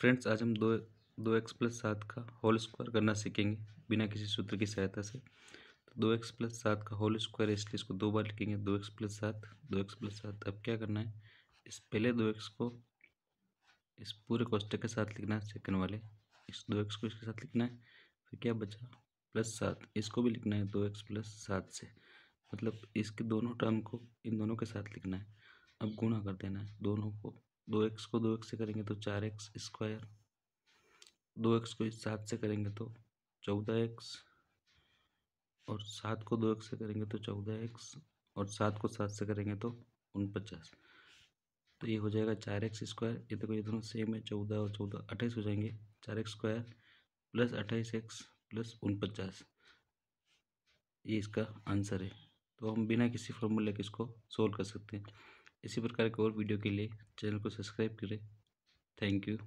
friends आज हम दो दो एक्स प्लस सात का होल स्क्वायर करना सीखेंगे बिना किसी सूत्र की सहायता से तो दो एक्स प्लस सात का होल स्क्वायर इसलिए इसको दो बार लिखेंगे दो एक्स प्लस सात दो एक्स प्लस सात अब क्या करना है इस पहले दो एक्स को इस पूरे कोष्टक के साथ लिखना है सेकंड वाले इस दो एक्स को इसके साथ लिखना है फिर क्या बचा प्लस सात इसको भी लिखना है दो एक्स प्लस सात से मतलब इसके दोनों टर्म को इन दोनों के साथ लिखना है अब गुणा कर देना है दोनों को दो एक्स को दो एक्स से करेंगे तो चार एक्स स्क्वायर दो एक्स को सात से करेंगे तो चौदह एक्स और सात को दो एक्स से करेंगे तो चौदह एक्स और सात को सात से करेंगे तो उनपचास तो ये हो जाएगा चार एक्स स्क्वायर ये देखो ये दोनों सेम है चौदह और चौदह अट्ठाईस हो जाएंगे चार एक्स स्क्वायर प्लस अट्ठाईस एक्स प्लस उनपचास ये इसका आंसर है तो हम बिना किसी फॉर्मूले के इसको सोल्व कर सकते हैं इसी प्रकार के और वीडियो के लिए चैनल को सब्सक्राइब करें थैंक यू